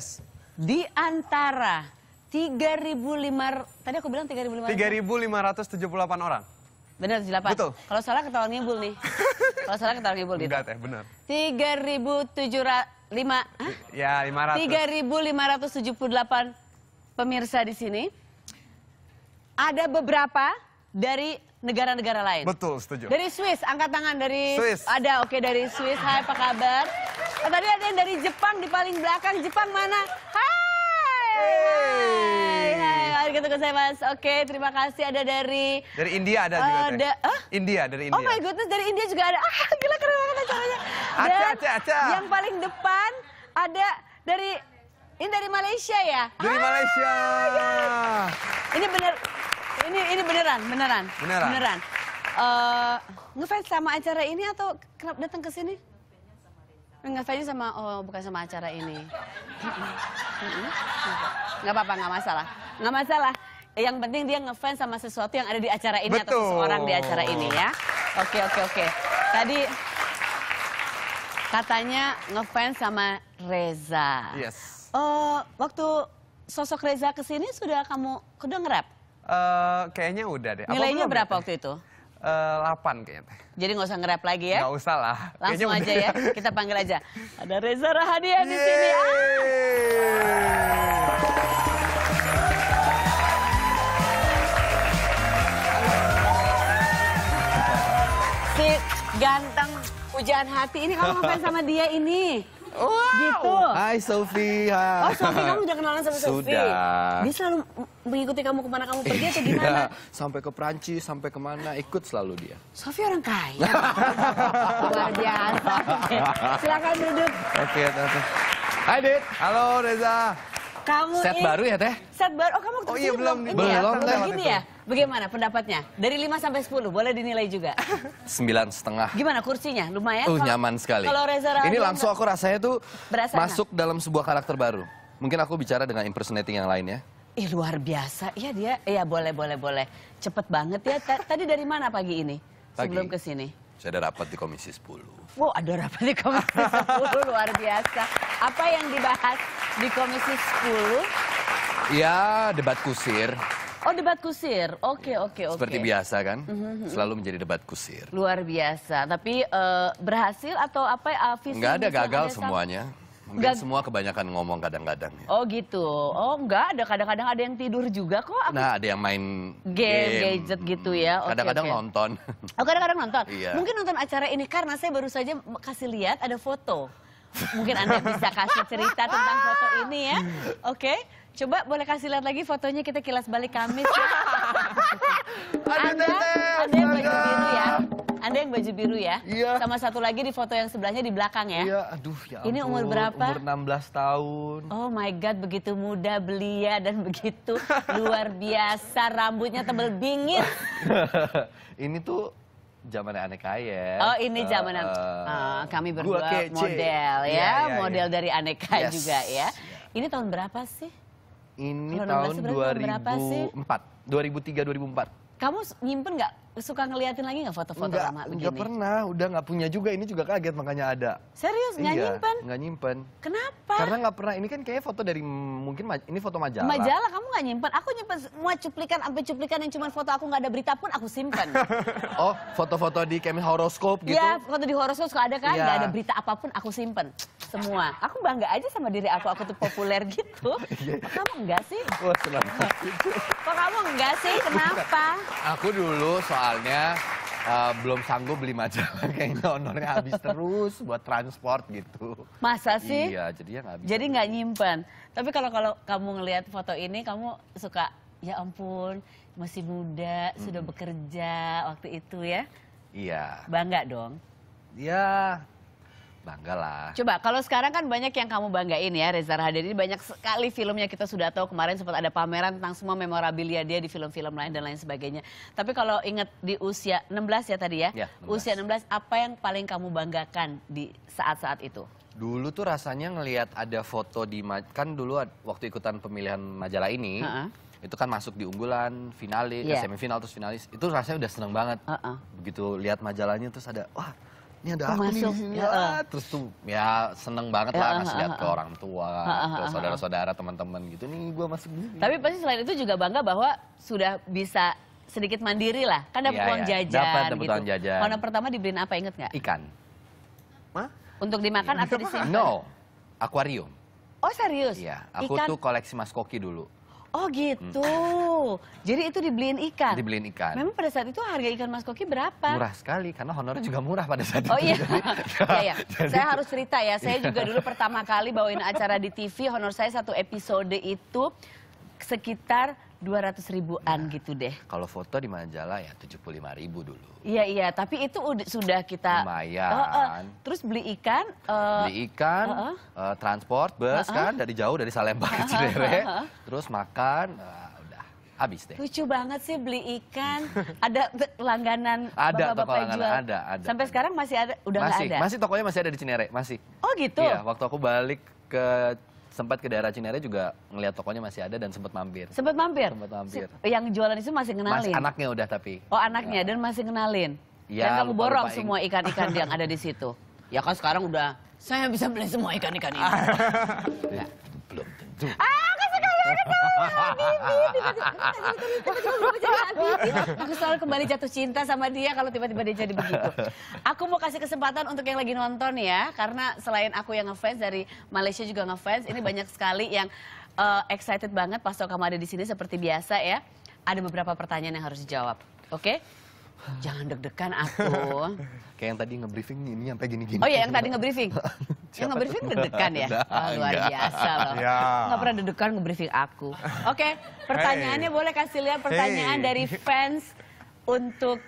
Yes. Di antara 3.500 tadi aku bilang 3.500 3.578 orang. Benar 78. Betul. Kalau salah ketahuan ngibul nih. Kalau salah ketahuan ngibul gitu. Enggak teh, benar. 3.700 lima, ya 500. 3.578 pemirsa di sini. Ada beberapa dari negara-negara lain. Betul, setuju. Dari Swiss, angkat tangan dari Swiss. Ada, oke okay, dari Swiss. Hai, apa kabar? tadi ada yang dari Jepang di paling belakang. Jepang mana? Hai. Hey. Hai. Hai. Gitu saya Mas. Oke, terima kasih ada dari dari India ada juga. Uh, da, huh? India dari oh India. Oh my goodness, dari India juga ada. Ah, gila keren banget acaranya. Ah, aca, aca, aca. Yang paling depan ada dari ini dari Malaysia ya? Dari Hai. Ah, Malaysia. Ini bener ini ini beneran, beneran. Beneran. Beneran. Uh, ngefans sama acara ini atau kenapa datang ke sini? Enggak fans sama oh bukan sama acara ini. nggak apa-apa, nggak masalah. nggak masalah. Yang penting dia ngefans sama sesuatu yang ada di acara ini Betul. atau seseorang di acara ini ya. Oke, oke, oke. Tadi katanya ngefans sama Reza. Yes. Uh, waktu sosok Reza kesini sudah kamu udah ngerap? Uh, eh, kayaknya udah deh. Nilainya ya, berapa waktu itu? 8 eh, kayaknya. Jadi nggak usah nge-rap lagi ya? Nggak usah lah. Langsung kayaknya aja ya, kita panggil aja. Ada Reza Rahadian Yeay. di sini. Ah. Si ganteng hujan hati ini kamu ngapain sama dia ini. Wow. Gitu. Hai Sofi. Oh Sofi kamu udah kenalan sama Sofi. Sudah. Dia selalu mengikuti kamu kemana kamu pergi atau iya, gimana? Ya, sampai ke Perancis, sampai kemana, ikut selalu dia. Sofi orang kaya. Luar biasa. Silakan duduk. Oke, okay, Hai Dit. Halo Reza. Kamu set ini, baru ya teh? Set baru. Oh kamu waktu oh, iya, belum ini belum ya? Belum begini ya. Bagaimana pendapatnya? Dari 5 sampai 10 boleh dinilai juga. 9 setengah. Gimana kursinya? Lumayan. Uh, kalo, nyaman sekali. Kalau Reza Ini langsung aku rasanya tuh Berasa masuk dalam sebuah karakter baru. Mungkin aku bicara dengan impersonating yang lain ya. Ih luar biasa, ya dia, ya boleh boleh boleh. Cepet banget ya. Tadi dari mana pagi ini? Pagi. Sebelum ke sini. Saya ada rapat di Komisi 10. Wow, ada rapat di Komisi 10 luar biasa. Apa yang dibahas di Komisi 10? Ya, debat kusir. Oh debat kusir, oke okay, iya. oke okay, oke. Okay. Seperti biasa kan, mm -hmm. selalu menjadi debat kusir. Luar biasa, tapi uh, berhasil atau apa? Uh, visi Nggak ada gagal semuanya. Mungkin Gak... semua kebanyakan ngomong kadang-kadang. Ya. Oh gitu. Oh enggak, ada kadang-kadang ada yang tidur juga kok. Aku... Nah, ada yang main game, game. gadget gitu ya. Hmm. Kadang-kadang okay, okay. nonton. Oh, kadang-kadang nonton. Iya. Mungkin nonton acara ini karena saya baru saja kasih lihat ada foto. Mungkin Anda bisa kasih cerita tentang foto ini ya. Oke. Okay. Coba boleh kasih lihat lagi fotonya kita kilas balik Kamis ya. Anda, Anda yang ya. Anda yang baju biru ya. Iya. Sama satu lagi di foto yang sebelahnya di belakang ya. Iya, aduh ya ampun. Ini umur berapa? Umur 16 tahun. Oh my God, begitu muda belia dan begitu luar biasa. Rambutnya tebel bingit. ini tuh zaman aneka ya? Oh ini zaman uh, uh, kami berdua model iya, ya, ya, ya model ya. dari aneka yes. juga ya. Iya. Ini tahun berapa sih? Ini tahun, tahun 2004, 2003 2004. Kamu nyimpen gak suka ngeliatin lagi nggak foto-foto lama begini? enggak pernah, udah nggak punya juga. Ini juga kaget makanya ada. Serius? Nggak iya, nyimpen? Nggak nyimpen. Kenapa? Karena nggak pernah. Ini kan kayaknya foto dari mungkin ini foto majalah. Majalah kamu nggak nyimpen? Aku nyimpen semua cuplikan, sampai cuplikan yang cuma foto aku nggak ada berita pun aku simpen. oh, foto-foto di kayak horoskop gitu? Iya, foto di horoskop suka ada kan? Iya. Nggak ya. ada berita apapun aku simpen semua. Aku bangga aja sama diri aku, aku tuh populer gitu. Iya. kamu enggak sih? Wah, selamat. Kok kamu enggak sih? Kenapa? Aku dulu soal soalnya uh, eh, belum sanggup beli majalah kayaknya honornya habis terus buat transport gitu. Masa sih? Iya, jadi ya nggak Jadi nggak nyimpan. Tapi kalau kalau kamu ngelihat foto ini, kamu suka ya ampun masih muda hmm. sudah bekerja waktu itu ya? Iya. Bangga dong. Ya Bangga lah. Coba kalau sekarang kan banyak yang kamu banggain ya Reza Rahadian ini banyak sekali filmnya kita sudah tahu kemarin sempat ada pameran tentang semua memorabilia dia di film-film lain dan lain sebagainya. Tapi kalau ingat di usia 16 ya tadi ya, ya 16. usia 16 apa yang paling kamu banggakan di saat-saat itu? Dulu tuh rasanya ngelihat ada foto di kan dulu waktu ikutan pemilihan majalah ini. Uh -uh itu kan masuk di unggulan, finalis, yeah. semifinal terus finalis. Itu rasanya udah seneng banget. Uh -uh. Begitu lihat majalahnya terus ada wah ini ada aku nih. Ya, uh. terus tuh ya seneng banget ya, lah uh, ngasih lihat ke orang tua, ke saudara-saudara, teman-teman gitu. Nih gue masuk gini. Tapi pasti selain itu juga bangga bahwa sudah bisa sedikit mandiri lah. Kan dapat iya, uang iya. jajan Dapat, dapat gitu. uang jajan. Warna pertama dibeliin apa inget nggak? Ikan. Hah? Untuk dimakan atau disimpan? No, akuarium. Oh serius? Iya, aku Ikan. tuh koleksi maskoki dulu. Oh gitu. Hmm. Jadi itu dibeliin ikan? Dibeliin ikan. Memang pada saat itu harga ikan Mas Koki berapa? Murah sekali, karena honor juga murah pada saat oh, itu. Oh iya? iya, iya. Jadi... Saya harus cerita ya, saya iya. juga dulu pertama kali bawain acara di TV, honor saya satu episode itu sekitar dua ratus ribuan nah, gitu deh. Kalau foto di majalah ya tujuh puluh lima ribu dulu. Iya iya, tapi itu udah, sudah kita lumayan. Uh, uh, terus beli ikan, uh, beli ikan, uh, uh, transport bus uh, uh, kan dari jauh dari Salemba ke Cirere, uh, uh, uh, terus makan uh, udah habis deh. Lucu banget sih beli ikan. ada langganan ada bapak, -bapak langganan, jual. ada ada. Sampai sekarang masih ada udah masih, ada. Masih tokonya masih ada di Cinere, masih. Oh gitu. Iya, waktu aku balik ke sempat ke daerah Cinere juga ngelihat tokonya masih ada dan sempat mampir. Sempat mampir. Sempat mampir. Yang jualan itu masih kenalin. Mas, anaknya udah tapi. Oh, anaknya ya. dan masih kenalin. Ya, dan kamu borong lupa semua ikan-ikan yang ada di situ. Ya kan sekarang udah saya bisa beli semua ikan-ikan ini. belum tentu. Ah, kasih kalian Aku selalu kembali jatuh cinta sama dia kalau tiba-tiba dia jadi begitu. Aku mau kasih kesempatan untuk yang lagi nonton ya, karena selain aku yang ngefans dari Malaysia juga ngefans, ini banyak sekali yang uh, excited banget pas kamu ada di sini seperti biasa ya. Ada beberapa pertanyaan yang harus dijawab, oke? Okay? Jangan deg-degan aku. Kayak yang tadi ngebriefing ini sampai gini-gini. Oh iya, yang tadi ngebriefing. yang ngebriefing deg-degan ya? luar biasa loh. Ya. Nggak pernah deg-degan ngebriefing aku. Oke, pertanyaannya boleh kasih lihat pertanyaan dari fans untuk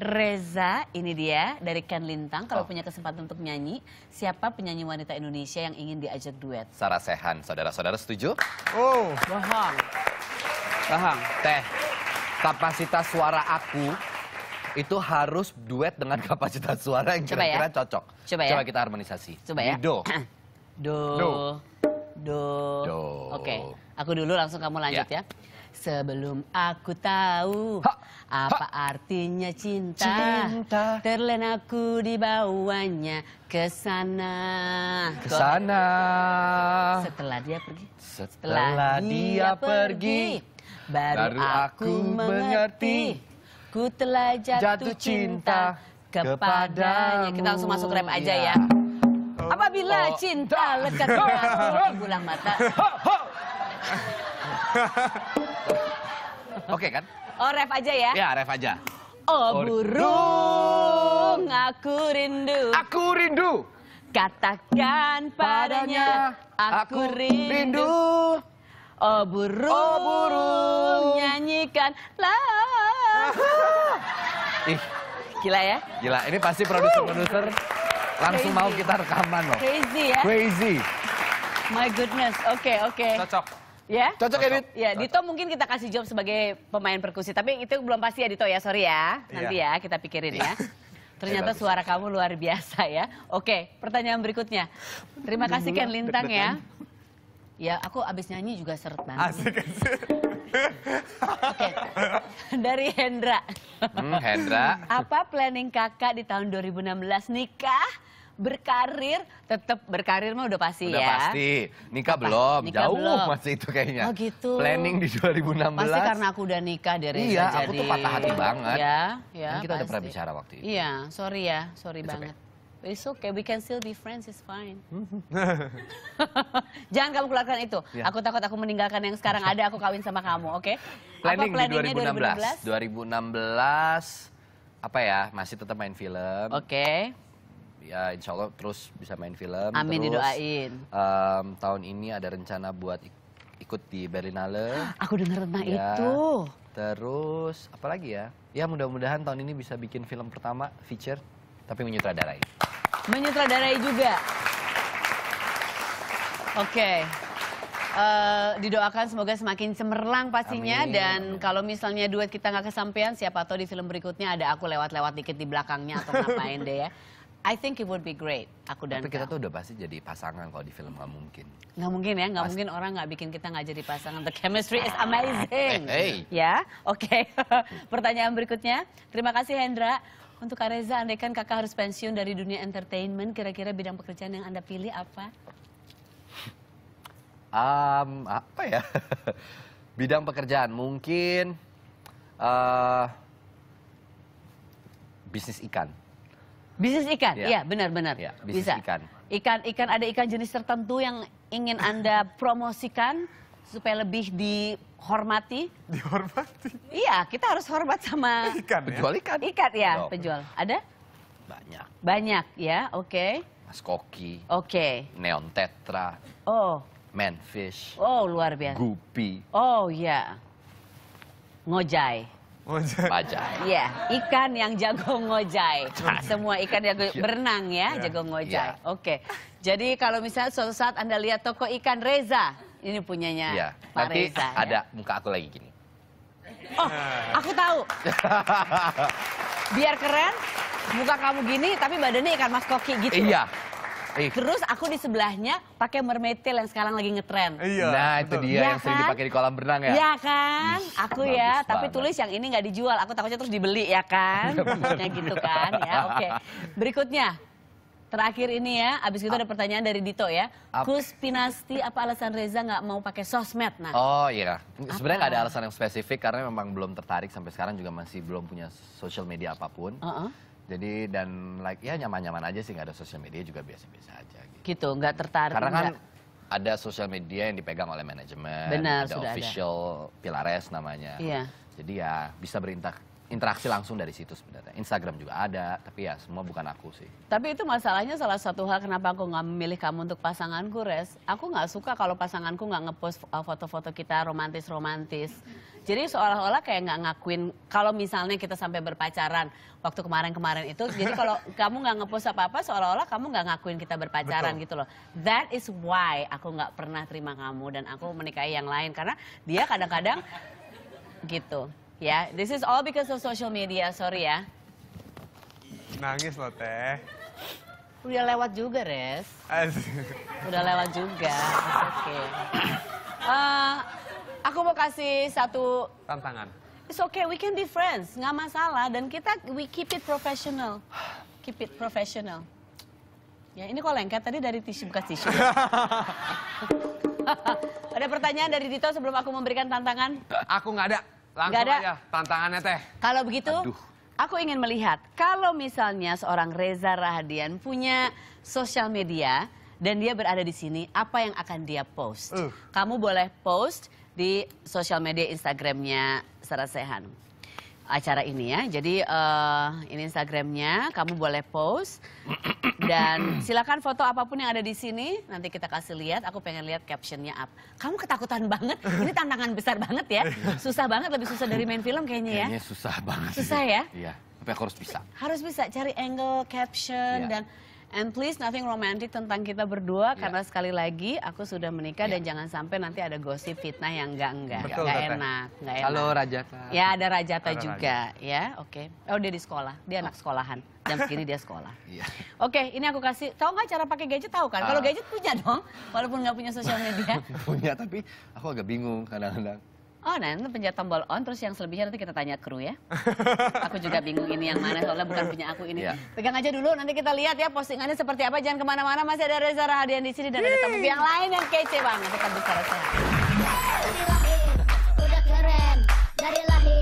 Reza, ini dia dari Ken Lintang. Kalau oh. punya kesempatan untuk nyanyi, siapa penyanyi wanita Indonesia yang ingin diajak duet? Sarah Sehan, saudara-saudara setuju? Oh, bohong. Bohong. Teh, kapasitas suara aku itu harus duet dengan kapasitas suara yang ya. kira-kira ya. cocok. Coba ya. kita harmonisasi. Coba ya. do. Do. Do. Do. do. Oke, okay. aku dulu langsung kamu lanjut yeah. ya. Sebelum aku tahu ha. apa ha. artinya cinta, cinta. terlena aku dibawanya ke sana. Ke sana. Setelah dia pergi. Setelah, Setelah dia, dia pergi, pergi baru, baru aku mengerti. mengerti Ku telah jatuh, jatuh cinta, cinta kepadanya. Kita langsung masuk rap aja ya. ya. Apabila oh. cinta lekat dengan bulan mata. Oke kan? Oh ref aja ya? Ya ref aja. Oh, oh burung, aku rindu. Aku rindu. Katakan padanya, aku, aku rindu. rindu. Oh burung, oh, burung. nyanyikan lagu. Ih. Gila ya? Gila, ini pasti produser-produser langsung Crazy. mau kita rekaman loh. Crazy ya? Crazy. My goodness, oke okay, oke. Okay. Cocok. Ya? Cocok, ya, Cocok. ya Dit? Dito mungkin kita kasih job sebagai pemain perkusi. Tapi itu belum pasti ya Dito ya, sorry ya. Iya. Nanti ya, ya kita pikirin ya. Iya. Ternyata iya, suara kamu luar biasa ya. Oke, pertanyaan berikutnya. Terima kasih Ken Lintang ya. Ya, aku abis nyanyi juga seret banget. Asik, asik. Dari Hendra. Hmm, Hendra. Apa planning kakak di tahun 2016 nikah? berkarir tetap berkarir mah udah pasti udah ya. Udah pasti. Nikah Apa? belum, nikah jauh belum. masih itu kayaknya. Oh gitu. Planning di 2016. Pasti karena aku udah nikah dari Iya, aku tuh patah hati banget. Iya, kan iya. Kan kita pasti. udah pernah bicara waktu itu. Iya, sorry ya, sorry It's banget. Okay. It's okay, we can still be friends, it's fine. Mm-hmm. Jangan kamu keluarkan itu. Yeah. Aku takut aku meninggalkan yang sekarang ada, aku kawin sama kamu, oke? Okay? Planning Apa di 2016. 2016. 2016 apa ya masih tetap main film. Oke. Okay. Ya insya Allah terus bisa main film. Amin terus, didoain. Um, tahun ini ada rencana buat ikut di Berlinale. Aku dengar tentang ya. itu. Terus apa lagi ya? Ya mudah-mudahan tahun ini bisa bikin film pertama feature tapi menyutradarai. Menyutradarai juga. Oke. Okay. Uh, eh, didoakan semoga semakin cemerlang pastinya Amin. dan kalau misalnya duet kita nggak kesampaian siapa tahu di film berikutnya ada aku lewat-lewat dikit di belakangnya atau ngapain deh ya. I think it would be great, aku dan Tapi kita kau. tuh udah pasti jadi pasangan kalau di film nggak mungkin. Nggak mungkin ya, nggak mungkin orang nggak bikin kita nggak jadi pasangan. The chemistry is amazing. Hey, hey. Ya, oke. Okay. Pertanyaan berikutnya, terima kasih Hendra. Untuk Kak Reza, andai kan kakak harus pensiun dari dunia entertainment, kira-kira bidang pekerjaan yang Anda pilih apa? Um, apa ya? bidang pekerjaan mungkin uh, bisnis ikan. Bisnis ikan, iya. ya benar-benar. Ya, ya, bisnis Bisa. ikan. Ikan, ikan ada ikan jenis tertentu yang ingin Anda promosikan supaya lebih di hormati. Dihormati? Iya, kita harus hormat sama... Ikan ya? Penjual ikan. Ikan ya, Dok. Iya, penjual. Ada? Banyak. Banyak ya, oke. Okay. Mas Koki. Oke. Okay. Neon Tetra. Oh. Manfish. Oh, luar biasa. Gupi. Oh, iya. Ngojai. Ngojai. Bajai. Iya, ikan yang jago ngojai. Semua ikan yang berenang ya, yeah. jago ngojai. Yeah. Oke. Okay. Jadi kalau misalnya suatu saat Anda lihat toko ikan Reza, ini punyanya ya. Pak Nanti Reza, ya. ada ya? muka aku lagi gini. Oh, aku tahu. Biar keren, muka kamu gini tapi badannya ikan mas koki gitu. Iya. Eh. Terus aku di sebelahnya pakai mermetil yang sekarang lagi ngetren. Iya. Nah itu dia ya yang kan? sering dipakai di kolam berenang ya. Iya kan, Ish, aku ya. Banget. Tapi tulis yang ini nggak dijual, aku takutnya terus dibeli ya kan. kayak gitu kan. Ya oke. Okay. Berikutnya Terakhir ini ya, abis itu ada pertanyaan dari Dito ya. A Kus Pinasti, apa alasan Reza nggak mau pakai sosmed? Nah. Oh iya, sebenarnya nggak ada alasan yang spesifik karena memang belum tertarik sampai sekarang juga masih belum punya social media apapun. Uh -uh. Jadi dan like ya nyaman-nyaman aja sih nggak ada social media juga biasa-biasa aja. Gitu, gitu nggak tertarik. Karena kan enggak ada social media yang dipegang oleh manajemen, Benar, ada sudah official ada. Pilares namanya. Iya. Jadi ya bisa berintak interaksi langsung dari situ sebenarnya. Instagram juga ada, tapi ya semua bukan aku sih. Tapi itu masalahnya salah satu hal kenapa aku nggak memilih kamu untuk pasanganku, Res. Aku nggak suka kalau pasanganku nggak ngepost uh, foto-foto kita romantis-romantis. Jadi seolah-olah kayak nggak ngakuin kalau misalnya kita sampai berpacaran waktu kemarin-kemarin itu. Jadi kalau kamu nggak ngepost apa-apa, seolah-olah kamu nggak ngakuin kita berpacaran Betul. gitu loh. That is why aku nggak pernah terima kamu dan aku menikahi yang lain karena dia kadang-kadang gitu. Ya, yeah, this is all because of social media, sorry ya. Nangis loh, Teh. Udah lewat juga, Res. Udah lewat juga, oke. Okay. Uh, eh, aku mau kasih satu... Tantangan. It's okay, we can be friends, nggak masalah. Dan kita, we keep it professional. Keep it professional. Ya, ini kok lengket tadi dari tisu, bukan tisu. ada pertanyaan dari Dito sebelum aku memberikan tantangan? Aku nggak ada. Langsung Gak ada. aja tantangannya teh. Kalau begitu, Aduh. aku ingin melihat kalau misalnya seorang Reza Rahadian punya sosial media dan dia berada di sini, apa yang akan dia post? Uh. Kamu boleh post di sosial media Instagramnya Sarah acara ini ya. Jadi uh, ini Instagramnya, kamu boleh post dan silakan foto apapun yang ada di sini. Nanti kita kasih lihat. Aku pengen lihat captionnya up. Kamu ketakutan banget. Ini tantangan besar banget ya. Susah banget, lebih susah dari main film kayaknya ya. Kayaknya susah banget. Susah ya. Iya. Tapi aku harus bisa. Harus bisa cari angle caption iya. dan And please nothing romantic tentang kita berdua yeah. karena sekali lagi aku sudah menikah yeah. dan ya. jangan sampai nanti ada gosip fitnah yang enggak-enggak, enggak, enggak, enak, enggak enak. Halo Rajata. Ya, ada Rajata Halo, juga, Rajata. ya. Oke. Okay. Oh, dia di sekolah. Dia oh. anak sekolahan. Jam segini dia sekolah. Iya. Oke, okay, ini aku kasih. Tahu nggak cara pakai gadget? Tahu kan? Kalau ah. gadget punya dong, walaupun nggak punya sosial media. punya, tapi aku agak bingung kadang-kadang. Oh nanti pencet tombol on terus yang selebihnya nanti kita tanya kru ya. aku juga bingung ini yang mana soalnya bukan punya aku ini. Yeah. Pegang aja dulu nanti kita lihat ya postingannya seperti apa. Jangan kemana-mana masih ada Reza Rahadian di sini dan ada tamu yang lain yang kece banget. Tetap besar saya. Udah keren dari lahir.